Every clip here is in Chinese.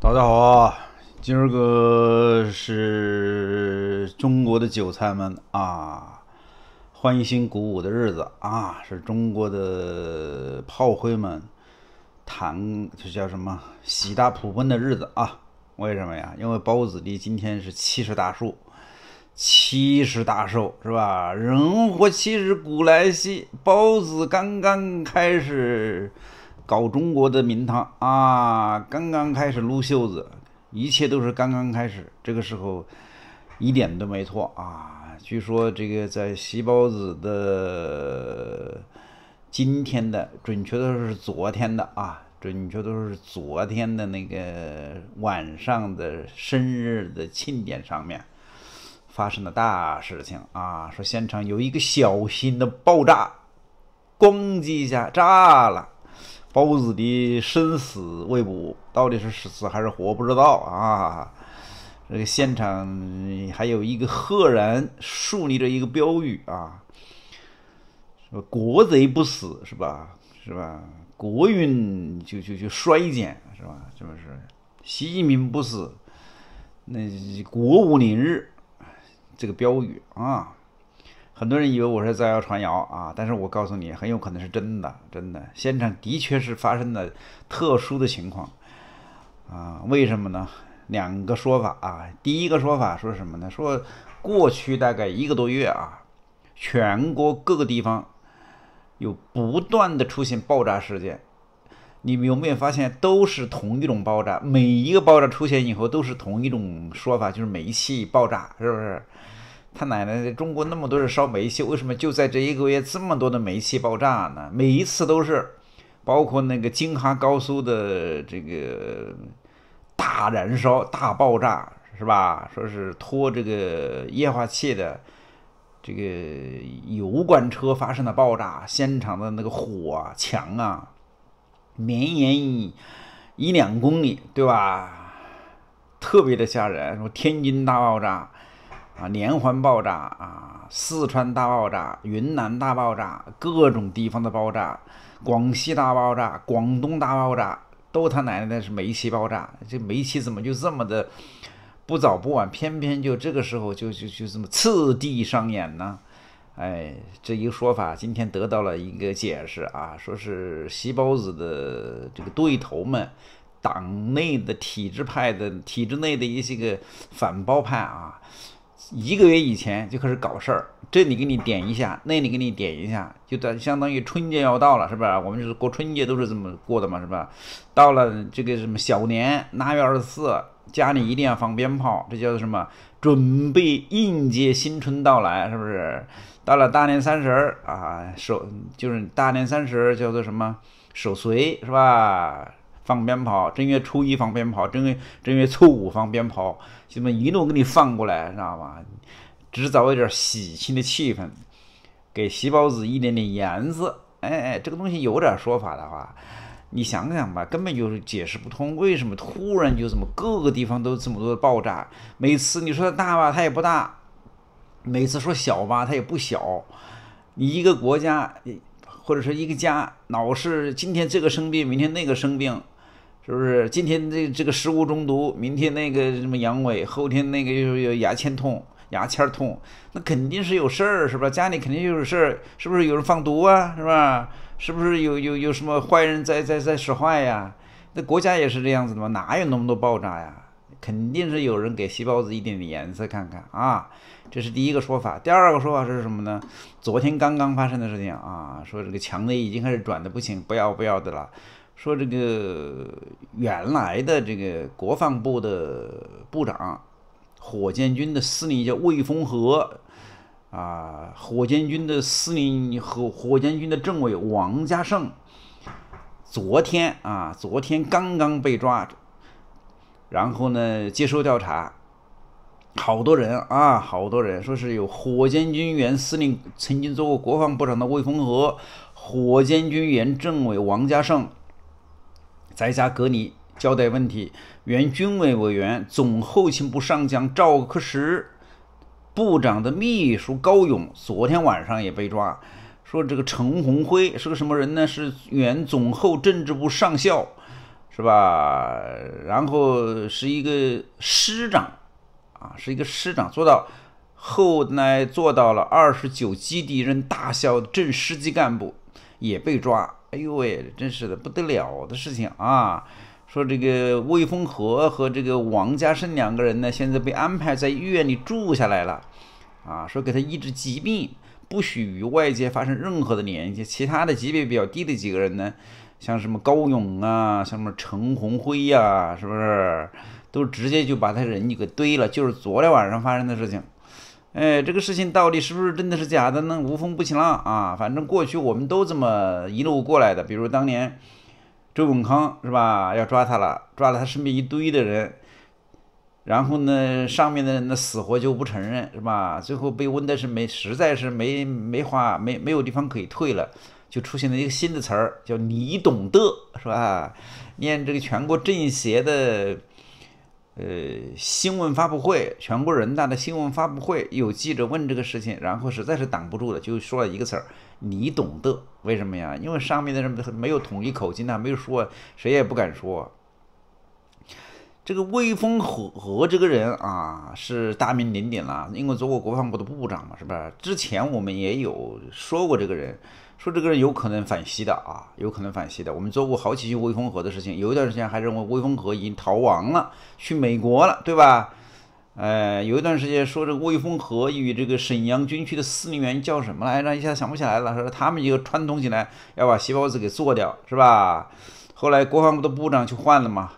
大家好啊！今儿个是中国的韭菜们啊，欢欣鼓舞的日子啊，是中国的炮灰们谈，这叫什么？喜大普奔的日子啊！为什么呀？因为包子弟今天是七十大寿，七十大寿是吧？人活七十古来稀，包子刚刚开始。搞中国的名堂啊！刚刚开始撸袖子，一切都是刚刚开始。这个时候一点都没错啊！据说这个在西包子的今天的，准确的是昨天的啊，准确都是昨天的那个晚上的生日的庆典上面发生了大事情啊！说现场有一个小型的爆炸，咣叽一下炸了。包子的生死未卜，到底是死还是活不知道啊！这个现场还有一个赫然竖立着一个标语啊，说“国贼不死是吧？是吧？国运就就就衰减是吧？是不是？”习近平不死，那国无宁日。这个标语啊。很多人以为我是造谣传谣啊，但是我告诉你，很有可能是真的，真的，现场的确是发生了特殊的情况，啊，为什么呢？两个说法啊，第一个说法说什么呢？说过去大概一个多月啊，全国各个地方有不断的出现爆炸事件，你们有没有发现都是同一种爆炸？每一个爆炸出现以后都是同一种说法，就是煤气爆炸，是不是？他奶奶的！中国那么多人烧煤气，为什么就在这一个月这么多的煤气爆炸呢？每一次都是，包括那个京哈高速的这个大燃烧、大爆炸，是吧？说是拖这个液化气的这个油罐车发生了爆炸，现场的那个火墙啊，绵延一两公里，对吧？特别的吓人，什么天津大爆炸。啊，连环爆炸啊！四川大爆炸，云南大爆炸，各种地方的爆炸，广西大爆炸，广东大爆炸，都他奶奶的是煤气爆炸！这煤气怎么就这么的不早不晚，偏偏就这个时候就就就这么次第上演呢？哎，这一说法今天得到了一个解释啊，说是习包子的这个对头们，党内的体制派的体制内的一些个反包派啊。一个月以前就开始搞事儿，这里给你点一下，那里给你点一下，就等相当于春节要到了，是吧？我们就是过春节都是这么过的嘛，是吧？到了这个什么小年腊月二十四，家里一定要放鞭炮，这叫做什么？准备迎接新春到来，是不是？到了大年三十啊，守就是大年三十叫做什么守岁，是吧？放鞭炮，正月初一放鞭炮，正月正月初五放鞭炮，就这么一路给你放过来，知道吧？制造一点喜庆的气氛，给喜宝子一点点颜色。哎，这个东西有点说法的话，你想想吧，根本就是解释不通，为什么突然就这么各个地方都这么多爆炸？每次你说它大吧，它也不大；每次说小吧，它也不小。你一个国家，或者说一个家，老是今天这个生病，明天那个生病。是不是今天这这个食物中毒，明天那个什么阳痿，后天那个又有牙签痛，牙签儿痛，那肯定是有事儿，是吧？家里肯定又有事儿，是不是有人放毒啊，是吧？是不是有有有什么坏人在在在使坏呀？那国家也是这样子的嘛，哪有那么多爆炸呀？肯定是有人给细胞子一点点颜色看看啊！这是第一个说法。第二个说法是什么呢？昨天刚刚发生的事情啊，说这个强内已经开始转的不行，不要不要的了。说这个原来的这个国防部的部长、火箭军的司令叫魏峰和，啊，火箭军的司令和火箭军的政委王家胜，昨天啊，昨天刚刚被抓，然后呢接受调查，好多人啊，好多人说是有火箭军原司令曾经做过国防部长的魏峰和，火箭军原政委王家胜。在家隔离交代问题。原军委委员、总后勤部上将赵克石部长的秘书高勇，昨天晚上也被抓。说这个陈红辉是个什么人呢？是原总后政治部上校，是吧？然后是一个师长，啊，是一个师长，做到后来做到了二十九基地任大校正师级干部，也被抓。哎呦喂，真是的，不得了的事情啊！说这个魏丰和和这个王家胜两个人呢，现在被安排在医院里住下来了，啊，说给他医治疾病，不许与外界发生任何的联系。其他的级别比较低的几个人呢，像什么高勇啊，像什么陈红辉呀，是不是，都直接就把他人给堆了，就是昨天晚上发生的事情。哎，这个事情到底是不是真的是假的呢？无风不起浪啊！反正过去我们都这么一路过来的。比如当年周永康是吧，要抓他了，抓了他身边一堆的人，然后呢，上面的人呢死活就不承认是吧？最后被问的是没，实在是没没话没没有地方可以退了，就出现了一个新的词儿叫“你懂得”是吧？念这个全国政协的。呃，新闻发布会，全国人大的新闻发布会，有记者问这个事情，然后实在是挡不住了，就说了一个词儿，你懂得，为什么呀？因为上面的人没有统一口径呢，没有说，谁也不敢说。这个魏峰和和这个人啊，是大名鼎鼎了，因为做过国防部的部长嘛，是不是？之前我们也有说过这个人。说这个人有可能反西的啊，有可能反西的。我们做过好几期微风和的事情，有一段时间还认为微风和已经逃亡了，去美国了，对吧？呃，有一段时间说这个魏风和与这个沈阳军区的司令员叫什么来着？一下想不起来了。说他们就串通起来要把西包子给做掉，是吧？后来国防部的部长去换了嘛，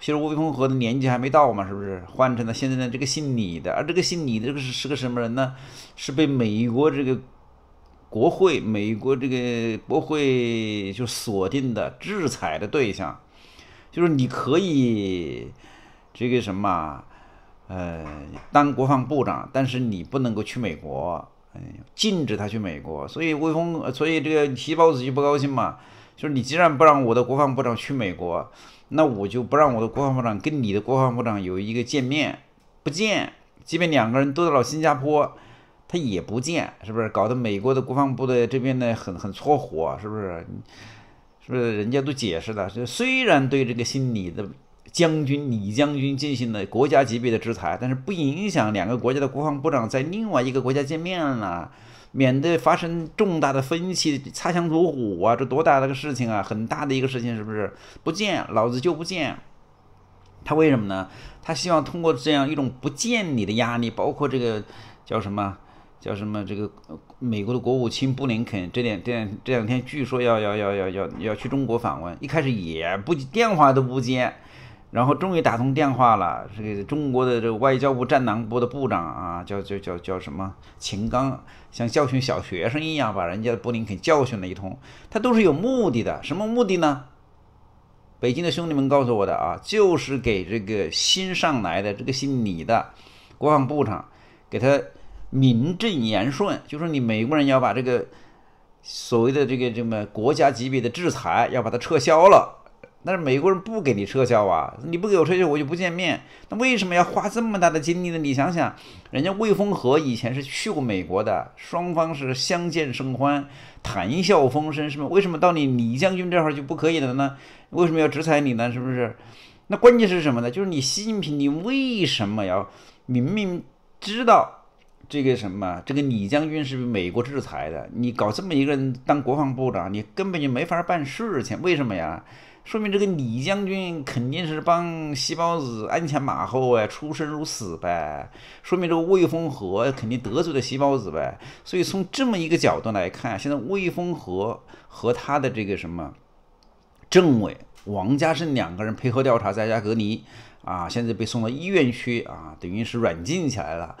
其实魏风和的年纪还没到嘛，是不是？换成了现在的这个姓李的。而这个姓李的这个是是个什么人呢？是被美国这个。国会，美国这个国会就锁定的制裁的对象，就是你可以这个什么，呃，当国防部长，但是你不能够去美国，哎，禁止他去美国。所以威风，所以这个习包子就不高兴嘛，就是你既然不让我的国防部长去美国，那我就不让我的国防部长跟你的国防部长有一个见面，不见，即便两个人都到了新加坡。他也不见，是不是？搞得美国的国防部的这边呢，很很搓火，是不是？是不是人家都解释了？就虽然对这个姓李的将军李将军进行了国家级别的制裁，但是不影响两个国家的国防部长在另外一个国家见面了，免得发生重大的分歧、擦枪走火啊！这多大的个事情啊！很大的一个事情，是不是？不见，老子就不见。他为什么呢？他希望通过这样一种不见你的压力，包括这个叫什么？叫什么？这个美国的国务卿布林肯，这两这两这两天据说要要要要要要去中国访问，一开始也不电话都不接，然后终于打通电话了。这个中国的这个外交部战狼部的部长啊，叫叫叫叫什么？秦刚，像教训小学生一样把人家布林肯教训了一通。他都是有目的的，什么目的呢？北京的兄弟们告诉我的啊，就是给这个新上来的这个姓李的国防部长给他。名正言顺，就说你美国人要把这个所谓的这个这么国家级别的制裁要把它撤销了，但是美国人不给你撤销啊！你不给我撤销，我就不见面。那为什么要花这么大的精力呢？你想想，人家魏凤和以前是去过美国的，双方是相见甚欢，谈笑风生，是吗？为什么到你李将军这会儿就不可以了呢？为什么要制裁你呢？是不是？那关键是什么呢？就是你习近平，你为什么要明明知道？这个什么？这个李将军是美国制裁的，你搞这么一个人当国防部长，你根本就没法办事情。为什么呀？说明这个李将军肯定是帮西包子鞍前马后哎，出生入死呗。说明这个魏风和肯定得罪了西包子呗。所以从这么一个角度来看，现在魏风和和他的这个什么政委王家胜两个人配合调查，在家隔离啊，现在被送到医院去啊，等于是软禁起来了。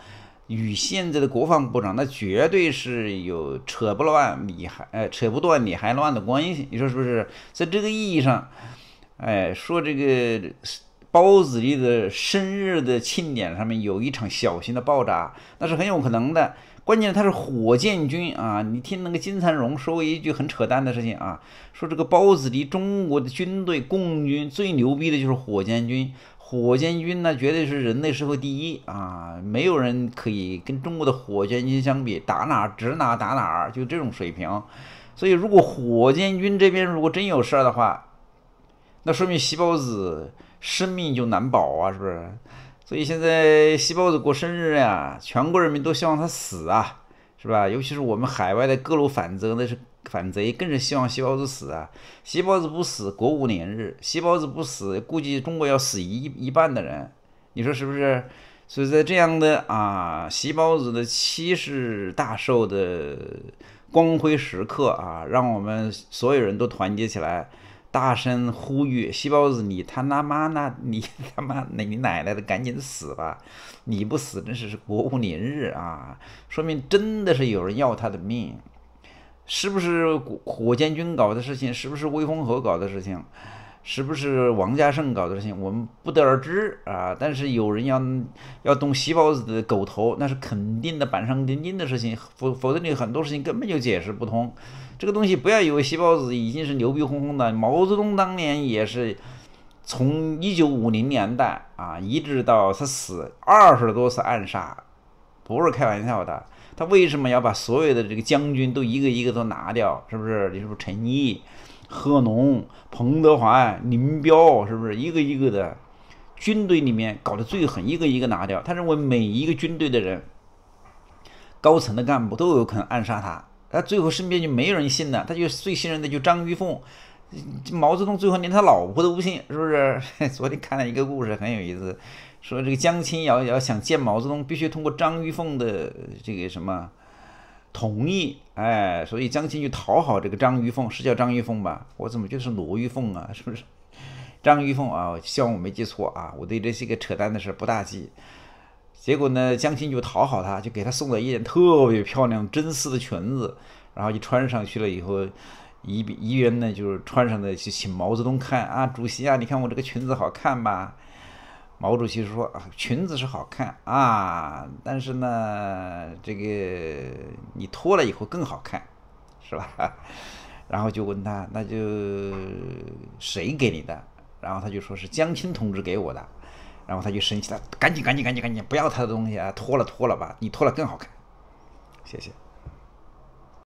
与现在的国防部长，那绝对是有扯不乱米还呃扯不断米还乱的关系，你说是不是？在这个意义上，哎，说这个包子弟的生日的庆典上面有一场小型的爆炸，那是很有可能的。关键他是火箭军啊！你听那个金灿荣说一句很扯淡的事情啊，说这个包子离中国的军队共军最牛逼的就是火箭军。火箭军那绝对是人类社会第一啊，没有人可以跟中国的火箭军相比，打哪指哪打哪，就这种水平。所以如果火箭军这边如果真有事儿的话，那说明细胞子生命就难保啊，是不是？所以现在细胞子过生日呀，全国人民都希望他死啊，是吧？尤其是我们海外的各路反贼，那是。反贼更是希望细胞子死啊！细胞子不死，国无年日；细胞子不死，估计中国要死一一半的人。你说是不是？所以在这样的啊，细胞子的七十大寿的光辉时刻啊，让我们所有人都团结起来，大声呼吁：细胞子，你他他妈那，你他妈 你你奶奶的，赶紧死吧！你不死，真是国无年日啊！说明真的是有人要他的命。是不是火箭军搞的事情？是不是魏宏河搞的事情？是不是王家胜搞的事情？我们不得而知啊。但是有人要要动西包子的狗头，那是肯定的板上钉钉的事情，否否则你很多事情根本就解释不通。这个东西不要以为西包子已经是牛逼哄哄的，毛泽东当年也是从一九五零年代啊，一直到他死，二十多次暗杀，不是开玩笑的。他为什么要把所有的这个将军都一个一个都拿掉？是不是？你是不是陈毅、贺龙、彭德怀、林彪？是不是一个一个的军队里面搞得最狠，一个一个拿掉？他认为每一个军队的人，高层的干部都有可能暗杀他。他最后身边就没有人信了，他就最信任的就张玉凤。毛泽东最后连他老婆都不信，是不是？昨天看了一个故事，很有意思。说这个江青要要想见毛泽东，必须通过张玉凤的这个什么同意，哎，所以江青就讨好这个张玉凤，是叫张玉凤吧？我怎么觉得是罗玉凤啊？是不是？张玉凤啊，希望我没记错啊。我对这些个扯淡的事不大记。结果呢，江青就讨好她，就给她送了一件特别漂亮真丝的裙子，然后就穿上去了以后，一一人呢就是穿上呢就请毛泽东看啊，主席啊，你看我这个裙子好看吧？毛主席说：“啊，裙子是好看啊，但是呢，这个你脱了以后更好看，是吧？” 然后就问他：“那就谁给你的？”然后他就说是江青同志给我的。然后他就生气了：“赶紧赶紧赶紧赶紧，不要他的东西啊！脱了脱了吧，你脱了更好看，谢谢。”